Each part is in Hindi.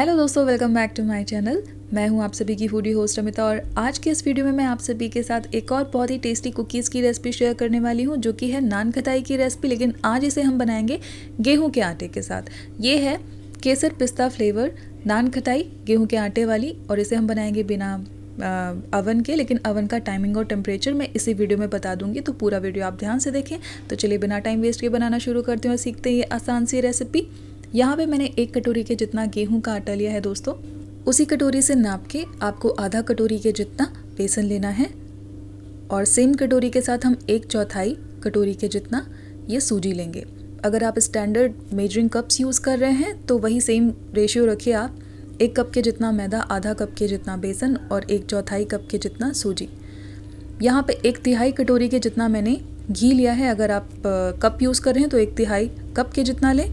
हेलो दोस्तों welcome back to my channel मैं हूं आप सभी की फूडी होस्ट अमिता और आज के इस वीडियो में मैं आप सभी के साथ एक और बहुत ही टेस्टी कुकीज़ की रेसिपी शेयर करने वाली हूं जो कि है नान खटाई की रेसिपी लेकिन आज इसे हम बनाएंगे गेहूं के आटे के साथ ये है केसर पिस्ता फ्लेवर नान खटाई गेहूँ के आटे वाली और इसे हम बनाएंगे बिना अवन के लेकिन अवन का टाइमिंग और टेम्परेचर मैं इसी वीडियो में बता दूंगी तो पूरा वीडियो आप ध्यान से देखें तो चलिए बिना टाइम वेस्ट के बनाना शुरू करते हैं और सीखते हैं ये आसान सी रेसिपी यहाँ पे मैंने एक कटोरी के जितना गेहूं का आटा लिया है दोस्तों उसी कटोरी से नाप के आपको आधा कटोरी के जितना बेसन लेना है और सेम कटोरी के साथ हम एक चौथाई कटोरी के जितना ये सूजी लेंगे अगर आप स्टैंडर्ड मेजरिंग कप्स यूज़ कर रहे हैं तो वही सेम रेशियो रखिए आप एक कप के जितना मैदा आधा कप के जितना बेसन और एक चौथाई कप के जितना सूजी यहाँ पे एक तिहाई कटोरी के जितना मैंने घी लिया है अगर आप कप यूज़ कर रहे हैं तो एक तिहाई कप के जितना लें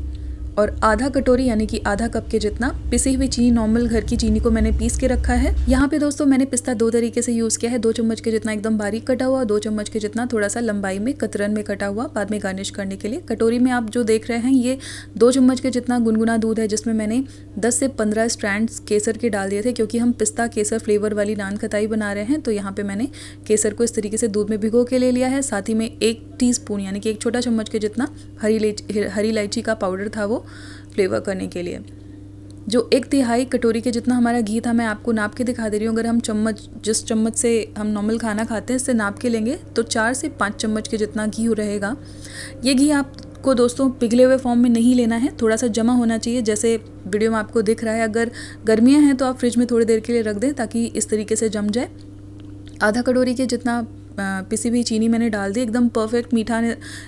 और आधा कटोरी यानी कि आधा कप के जितना पिसी हुई चीनी नॉर्मल घर की चीनी को मैंने पीस के रखा है यहाँ पे दोस्तों मैंने पिस्ता दो तरीके से यूज किया है दो चम्मच के जितना एकदम बारीक कटा हुआ दो चम्मच के जितना थोड़ा सा लंबाई में कतरन में कटा हुआ बाद में गार्निश करने के लिए कटोरी में आप जो देख रहे हैं ये दो चम्मच के जितना गुनगुना दूध है जिसमें मैंने दस से पंद्रह स्ट्रैंड केसर के डाल दिए थे क्योंकि हम पिस्ता केसर फ्लेवर वाली नान खताई बना रहे हैं तो यहाँ पे मैंने केसर को इस तरीके से दूध में भिगो के ले लिया है साथ ही में एक टी यानी कि एक छोटा चम्मच के जितना हरी हरी इलायची का पाउडर था वो फ्लेवर करने के लिए जो एक तिहाई कटोरी के जितना हमारा घी था मैं आपको नाप के दिखा दे रही हूँ अगर हम चम्मच जिस चम्मच से हम नॉर्मल खाना खाते हैं इससे नाप के लेंगे तो चार से पाँच चम्मच के जितना घी रहेगा ये घी आपको दोस्तों पिघले हुए फॉर्म में नहीं लेना है थोड़ा सा जमा होना चाहिए जैसे वीडियो में आपको दिख रहा है अगर गर्मियाँ हैं तो आप फ्रिज में थोड़ी देर के लिए रख दें ताकि इस तरीके से जम जाए आधा कटोरी के जितना पिसी हुई चीनी मैंने डाल दी एकदम परफेक्ट मीठा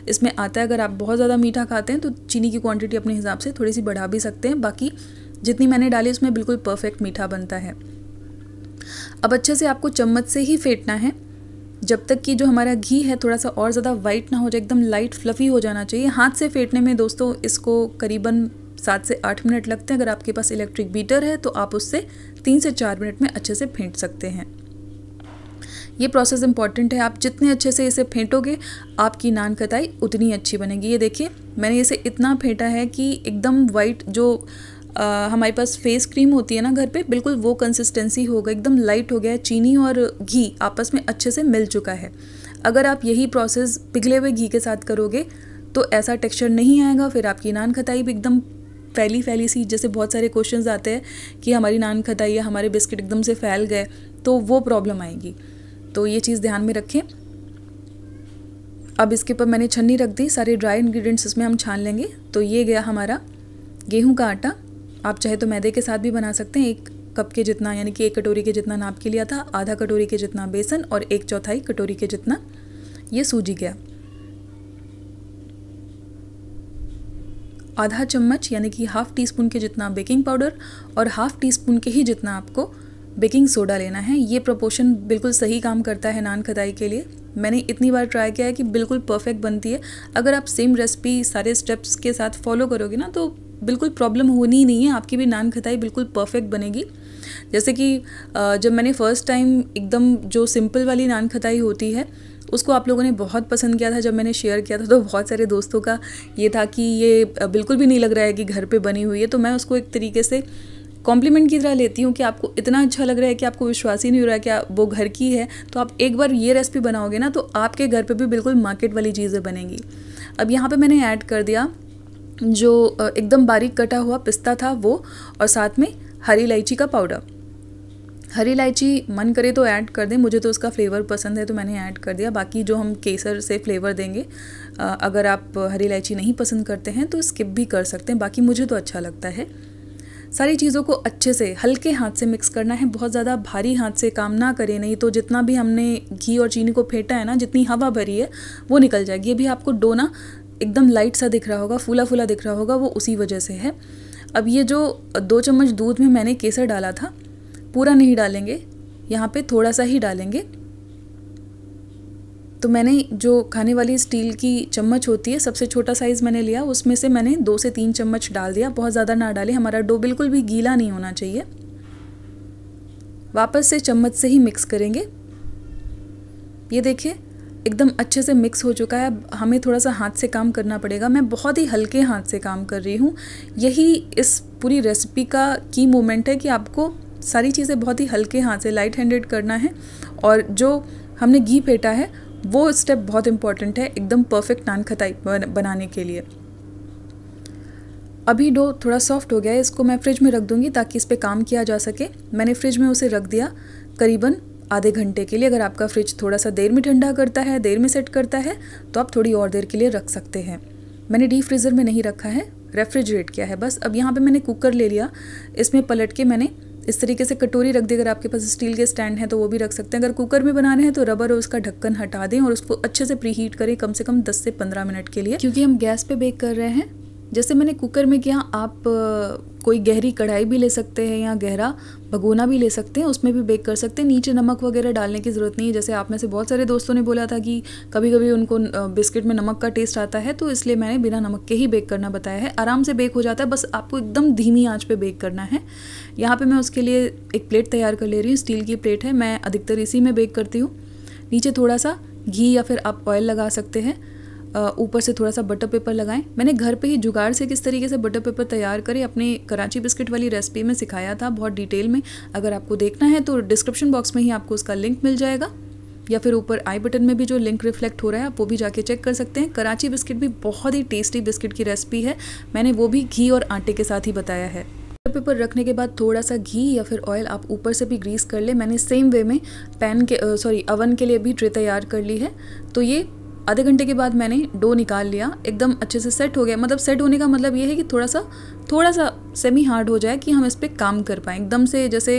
इसमें आता है अगर आप बहुत ज़्यादा मीठा खाते हैं तो चीनी की क्वांटिटी अपने हिसाब से थोड़ी सी बढ़ा भी सकते हैं बाकी जितनी मैंने डाली उसमें बिल्कुल परफेक्ट मीठा बनता है अब अच्छे से आपको चम्मच से ही फेंटना है जब तक कि जो हमारा घी है थोड़ा सा और ज़्यादा वाइट ना हो जाए एकदम लाइट फ्लफ़ी हो जाना चाहिए हाथ से फेंटने में दोस्तों इसको करीबन सात से आठ मिनट लगते हैं अगर आपके पास इलेक्ट्रिक बीटर है तो आप उससे तीन से चार मिनट में अच्छे से फेंट सकते हैं ये प्रोसेस इंपॉर्टेंट है आप जितने अच्छे से इसे फेंटोगे आपकी नान कताई उतनी अच्छी बनेगी ये देखिए मैंने इसे इतना फेंटा है कि एकदम वाइट जो आ, हमारे पास फेस क्रीम होती है ना घर पे बिल्कुल वो कंसिस्टेंसी हो गई एकदम लाइट हो गया है चीनी और घी आपस में अच्छे से मिल चुका है अगर आप यही प्रोसेस पिघले हुए घी के साथ करोगे तो ऐसा टेक्सचर नहीं आएगा फिर आपकी नान खताई भी एकदम फैली फैली सी जैसे बहुत सारे क्वेश्चंस आते हैं कि हमारी नान खताई या हमारे बिस्किट एकदम से फैल गए तो वो प्रॉब्लम आएगी तो ये चीज़ ध्यान में रखें अब इसके ऊपर मैंने छन्नी रख दी सारे ड्राई इन्ग्रीडियंट्स इसमें हम छान लेंगे तो ये गया हमारा गेहूं का आटा आप चाहे तो मैदे के साथ भी बना सकते हैं एक कप के जितना यानी कि एक कटोरी के जितना नाप के लिया था आधा कटोरी के जितना बेसन और एक चौथाई कटोरी के जितना ये सूजी गया आधा चम्मच यानी कि हाफ़ टी स्पून के जितना बेकिंग पाउडर और हाफ़ टी स्पून के ही जितना आपको बेकिंग सोडा लेना है ये प्रोपोर्शन बिल्कुल सही काम करता है नान खताई के लिए मैंने इतनी बार ट्राई किया है कि बिल्कुल परफेक्ट बनती है अगर आप सेम रेसिपी सारे स्टेप्स के साथ फॉलो करोगे ना तो बिल्कुल प्रॉब्लम होनी ही नहीं है आपकी भी नान खताई बिल्कुल परफेक्ट बनेगी जैसे कि जब मैंने फ़र्स्ट टाइम एकदम जो सिंपल वाली नान खताई होती है उसको आप लोगों ने बहुत पसंद किया था जब मैंने शेयर किया था तो बहुत सारे दोस्तों का ये था कि ये बिल्कुल भी नहीं लग रहा है कि घर पे बनी हुई है तो मैं उसको एक तरीके से कॉम्प्लीमेंट की तरह लेती हूँ कि आपको इतना अच्छा लग रहा है कि आपको विश्वास ही नहीं हो रहा है कि वो घर की है तो आप एक बार ये रेसिपी बनाओगे ना तो आपके घर पे भी बिल्कुल मार्केट वाली चीज़ें बनेंगी अब यहाँ पे मैंने ऐड कर दिया जो एकदम बारीक कटा हुआ पिस्ता था वो और साथ में हरी इलायची का पाउडर हरी इलायची मन करे तो ऐड कर दें मुझे तो उसका फ्लेवर पसंद है तो मैंने ऐड कर दिया बाकी जो हम केसर से फ्लेवर देंगे अगर आप हरी इलायची नहीं पसंद करते हैं तो स्किप भी कर सकते हैं बाकी मुझे तो अच्छा लगता है सारी चीज़ों को अच्छे से हल्के हाथ से मिक्स करना है बहुत ज़्यादा भारी हाथ से काम ना करें नहीं तो जितना भी हमने घी और चीनी को फेंटा है ना जितनी हवा भरी है वो निकल जाएगी ये भी आपको डो ना एकदम लाइट सा दिख रहा होगा फूला फूला दिख रहा होगा वो उसी वजह से है अब ये जो दो चम्मच दूध में मैंने केसर डाला था पूरा नहीं डालेंगे यहाँ पे थोड़ा सा ही डालेंगे तो मैंने जो खाने वाली स्टील की चम्मच होती है सबसे छोटा साइज़ मैंने लिया उसमें से मैंने दो से तीन चम्मच डाल दिया बहुत ज़्यादा ना डाले हमारा डो बिल्कुल भी गीला नहीं होना चाहिए वापस से चम्मच से ही मिक्स करेंगे ये देखिए एकदम अच्छे से मिक्स हो चुका है अब हमें थोड़ा सा हाथ से काम करना पड़ेगा मैं बहुत ही हल्के हाथ से काम कर रही हूँ यही इस पूरी रेसिपी का की मोमेंट है कि आपको सारी चीज़ें बहुत ही हल्के हाथ से लाइट हैंडेड करना है और जो हमने घी फेंटा है वो स्टेप बहुत इंपॉर्टेंट है एकदम परफेक्ट नान खताई बनाने के लिए अभी डो थोड़ा सॉफ्ट हो गया है इसको मैं फ्रिज में रख दूंगी ताकि इस पर काम किया जा सके मैंने फ्रिज में उसे रख दिया करीबन आधे घंटे के लिए अगर आपका फ्रिज थोड़ा सा देर में ठंडा करता है देर में सेट करता है तो आप थोड़ी और देर के लिए रख सकते हैं मैंने डी फ्रीज़र में नहीं रखा है रेफ्रिजरेट किया है बस अब यहाँ पे मैंने कुकर ले लिया इसमें पलट के मैंने इस तरीके से कटोरी रख दें अगर आपके पास स्टील के स्टैंड है तो वो भी रख सकते हैं अगर कुकर में बनाना है तो रबर और उसका ढक्कन हटा दें और उसको अच्छे से प्री हीट करें कम से कम दस से पंद्रह मिनट के लिए क्योंकि हम गैस पे बेक कर रहे हैं जैसे मैंने कुकर में किया आप कोई गहरी कढ़ाई भी ले सकते हैं या गहरा भगोना भी ले सकते हैं उसमें भी बेक कर सकते हैं नीचे नमक वगैरह डालने की ज़रूरत नहीं है जैसे आप में से बहुत सारे दोस्तों ने बोला था कि कभी कभी उनको बिस्किट में नमक का टेस्ट आता है तो इसलिए मैंने बिना नमक के ही बेक करना बताया है आराम से बेक हो जाता है बस आपको एकदम धीमी आँच पर बेक करना है यहाँ पर मैं उसके लिए एक प्लेट तैयार कर ले रही हूँ स्टील की प्लेट है मैं अधिकतर इसी में बेक करती हूँ नीचे थोड़ा सा घी या फिर आप ऑयल लगा सकते हैं ऊपर से थोड़ा सा बटर पेपर लगाएं मैंने घर पे ही जुगाड़ से किस तरीके से बटर पेपर तैयार करें अपने कराची बिस्किट वाली रेसिपी में सिखाया था बहुत डिटेल में अगर आपको देखना है तो डिस्क्रिप्शन बॉक्स में ही आपको उसका लिंक मिल जाएगा या फिर ऊपर आई बटन में भी जो लिंक रिफ्लेक्ट हो रहा है आप वो भी जाके चेक कर सकते हैं कराची बिस्किट भी बहुत ही टेस्टी बिस्किट की रेसिपी है मैंने वो भी घी और आटे के साथ ही बताया है बटर पेपर रखने के बाद थोड़ा सा घी या फिर ऑयल आप ऊपर से भी ग्रीस कर ले मैंने सेम वे में पैन के सॉरी अवन के लिए भी ट्रे तैयार कर ली है तो ये आधे घंटे के बाद मैंने डो निकाल लिया एकदम अच्छे से सेट हो गया मतलब सेट होने का मतलब ये है कि थोड़ा सा थोड़ा सा सेमी हार्ड हो जाए कि हम इस पर काम कर पाएँ एकदम से जैसे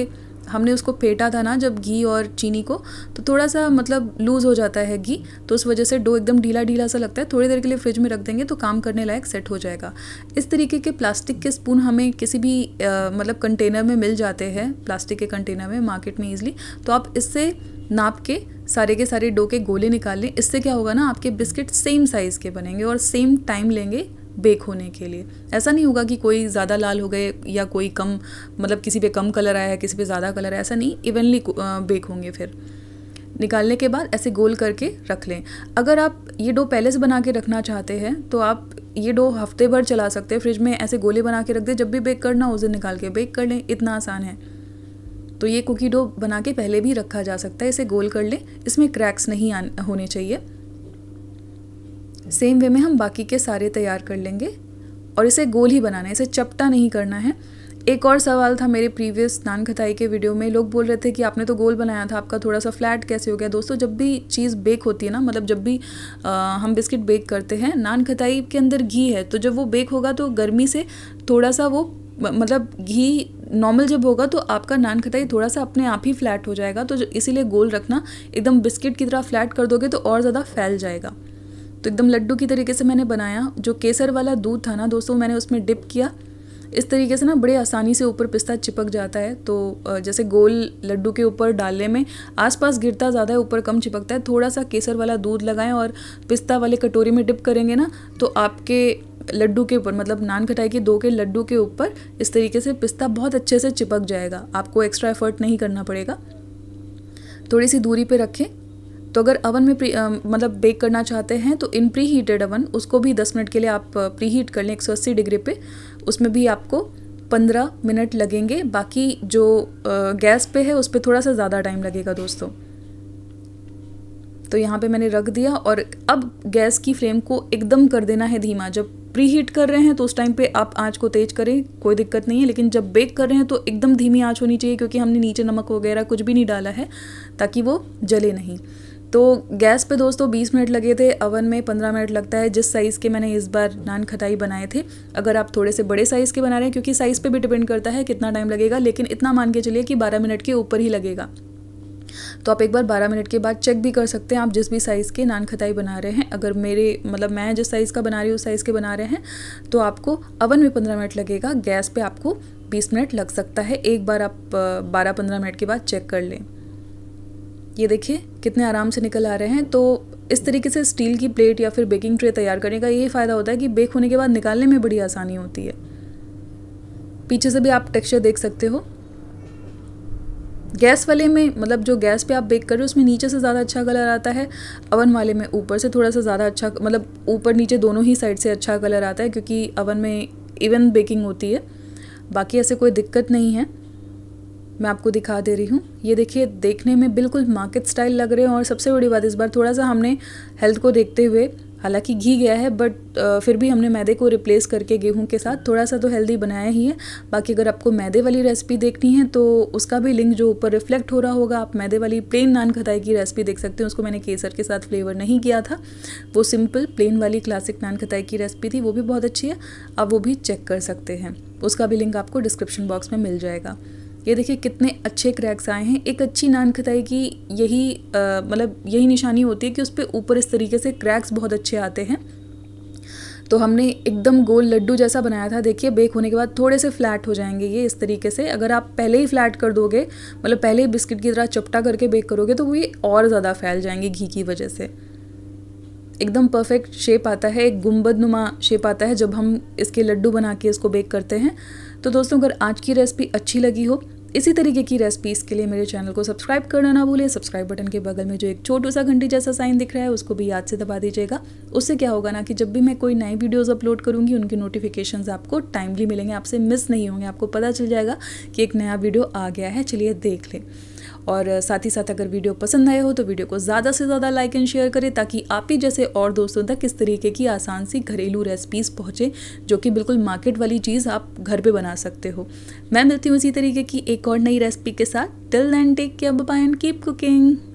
हमने उसको फेंटा था ना जब घी और चीनी को तो थोड़ा सा मतलब लूज़ हो जाता है घी तो उस वजह से डो एकदम ढीला ढीला सा लगता है थोड़ी देर के लिए फ्रिज में रख देंगे तो काम करने लायक सेट हो जाएगा इस तरीके के प्लास्टिक के स्पून हमें किसी भी आ, मतलब कंटेनर में मिल जाते हैं प्लास्टिक के कंटेनर में मार्केट में ईजिली तो आप इससे नाप के सारे के सारे डो के गोले निकाल लें इससे क्या होगा ना आपके बिस्किट सेम साइज़ के बनेंगे और सेम टाइम लेंगे बेक होने के लिए ऐसा नहीं होगा कि कोई ज़्यादा लाल हो गए या कोई कम मतलब किसी पे कम कलर आया है किसी पे ज़्यादा कलर आया ऐसा नहीं इवनली बेक होंगे फिर निकालने के बाद ऐसे गोल करके रख लें अगर आप ये डो पहले से बना के रखना चाहते हैं तो आप ये डो हफ्ते भर चला सकते हैं फ्रिज में ऐसे गोले बना के रख दें जब भी बेक करना उस दिन निकाल के बेक कर लें इतना आसान है तो ये कुकी डो बना के पहले भी रखा जा सकता है इसे गोल कर लें इसमें क्रैक्स नहीं होने चाहिए सेम वे में हम बाकी के सारे तैयार कर लेंगे और इसे गोल ही बनाना है इसे चपटा नहीं करना है एक और सवाल था मेरे प्रीवियस नान खताई के वीडियो में लोग बोल रहे थे कि आपने तो गोल बनाया था आपका थोड़ा सा फ्लैट कैसे हो गया दोस्तों जब भी चीज़ बेक होती है ना मतलब जब भी आ, हम बिस्किट बेक करते हैं नान खताई के अंदर घी है तो जब वो बेक होगा तो गर्मी से थोड़ा सा वो मतलब घी नॉर्मल जब होगा तो आपका नान खताई थोड़ा सा अपने आप ही फ्लैट हो जाएगा तो इसीलिए गोल रखना एकदम बिस्किट की तरह फ्लैट कर दोगे तो और ज़्यादा फैल जाएगा तो एकदम लड्डू की तरीके से मैंने बनाया जो केसर वाला दूध था ना दोस्तों मैंने उसमें डिप किया इस तरीके से ना बड़े आसानी से ऊपर पिस्ता चिपक जाता है तो जैसे गोल लड्डू के ऊपर डालने में आसपास गिरता ज़्यादा है ऊपर कम चिपकता है थोड़ा सा केसर वाला दूध लगाएं और पिस्ता वाले कटोरी में डिप करेंगे ना तो आपके लड्डू के ऊपर मतलब नान खटाई के दो के लड्डू के ऊपर इस तरीके से पिस्ता बहुत अच्छे से चिपक जाएगा आपको एक्स्ट्रा एफर्ट नहीं करना पड़ेगा थोड़ी सी दूरी पर रखें तो अगर अवन में प्री आ, मतलब बेक करना चाहते हैं तो इन प्री हीटेड अवन उसको भी 10 मिनट के लिए आप प्री हीट कर लें एक डिग्री पे उसमें भी आपको 15 मिनट लगेंगे बाकी जो गैस पे है उस पर थोड़ा सा ज़्यादा टाइम लगेगा दोस्तों तो यहाँ पे मैंने रख दिया और अब गैस की फ्लेम को एकदम कर देना है धीमा जब प्री हीट कर रहे हैं तो उस टाइम पे आप आँच को तेज करें कोई दिक्कत नहीं है लेकिन जब बेक कर रहे हैं तो एकदम धीमी आँच होनी चाहिए क्योंकि हमने नीचे नमक वगैरह कुछ भी नहीं डाला है ताकि वो जले नहीं तो गैस पे दोस्तों 20 मिनट लगे थे अवन में 15 मिनट लगता है जिस साइज़ के मैंने इस बार नान खटाई बनाए थे अगर आप थोड़े से बड़े साइज़ के बना रहे हैं क्योंकि साइज़ पे भी डिपेंड करता है कितना टाइम लगेगा लेकिन इतना मान के चलिए कि 12 मिनट के ऊपर ही लगेगा तो आप एक बार बारह मिनट के बाद चेक भी कर सकते हैं आप जिस भी साइज़ के नान खताई बना रहे हैं अगर मेरे मतलब मैं जिस साइज़ का बना रही हूँ उस साइज़ के बना रहे हैं तो आपको अवन में पंद्रह मिनट लगेगा गैस पर आपको बीस मिनट लग सकता है एक बार आप बारह पंद्रह मिनट के बाद चेक कर लें ये देखिए कितने आराम से निकल आ रहे हैं तो इस तरीके से स्टील की प्लेट या फिर बेकिंग ट्रे तैयार करने का ये फ़ायदा होता है कि बेक होने के बाद निकालने में बड़ी आसानी होती है पीछे से भी आप टेक्सचर देख सकते हो गैस वाले में मतलब जो गैस पे आप बेक कर रहे हो उसमें नीचे से ज़्यादा अच्छा कलर आता है अवन वाले में ऊपर से थोड़ा सा ज़्यादा अच्छा मतलब ऊपर नीचे दोनों ही साइड से अच्छा कलर आता है क्योंकि अवन में इवन बेकिंग होती है बाकी ऐसे कोई दिक्कत नहीं है मैं आपको दिखा दे रही हूँ ये देखिए देखने में बिल्कुल मार्केट स्टाइल लग रहे हैं और सबसे बड़ी बात इस बार थोड़ा सा हमने हेल्थ को देखते हुए हालांकि घी गया है बट फिर भी हमने मैदे को रिप्लेस करके गेहूं के साथ थोड़ा सा तो हेल्दी बनाया ही है बाकी अगर आपको मैदे वाली रेसिपी देखनी है तो उसका भी लिंक जो ऊपर रिफ्लेक्ट हो रहा होगा आप मैदे वाली प्लेन नान खताई की रेसिपी देख सकते हैं उसको मैंने केसर के साथ फ्लेवर नहीं किया था वो सिंपल प्लेन वाली क्लासिक नान खताई की रेसिपी थी वो भी बहुत अच्छी है आप वो भी चेक कर सकते हैं उसका भी लिंक आपको डिस्क्रिप्शन बॉक्स में मिल जाएगा ये देखिए कितने अच्छे क्रैक्स आए हैं एक अच्छी नान खताई की यही मतलब यही निशानी होती है कि उस पर ऊपर इस तरीके से क्रैक्स बहुत अच्छे आते हैं तो हमने एकदम गोल लड्डू जैसा बनाया था देखिए बेक होने के बाद थोड़े से फ्लैट हो जाएंगे ये इस तरीके से अगर आप पहले ही फ्लैट कर दोगे मतलब पहले ही बिस्किट की तरह चपटा करके बेक करोगे तो वो और ज़्यादा फैल जाएंगे घी की वजह से एकदम परफेक्ट शेप आता है एक गुम्बद नुमा शेप आता है जब हम इसके लड्डू बना के इसको बेक करते हैं तो दोस्तों अगर आज की रेसिपी अच्छी लगी हो इसी तरीके की रेसिपीज़ के लिए मेरे चैनल को सब्सक्राइब करना ना भूलें सब्सक्राइब बटन के बगल में जो एक छोटू सा घंटी जैसा साइन दिख रहा है उसको भी याद से दबा दीजिएगा उससे क्या होगा ना कि जब भी मैं कोई नई वीडियोस अपलोड करूँगी उनकी नोटिफिकेशंस आपको टाइमली मिलेंगे आपसे मिस नहीं होंगे आपको पता चल जाएगा कि एक नया वीडियो आ गया है चलिए देख लें और साथ ही साथ अगर वीडियो पसंद आए हो तो वीडियो को ज़्यादा से ज़्यादा लाइक एंड शेयर करें ताकि आप ही जैसे और दोस्तों तक इस तरीके की आसान सी घरेलू रेसिपीज़ पहुँचे जो कि बिल्कुल मार्केट वाली चीज़ आप घर पर बना सकते हो मैं मिलती हूँ इसी तरीके की एक और नई रेसिपी के साथ till then take care bye and keep cooking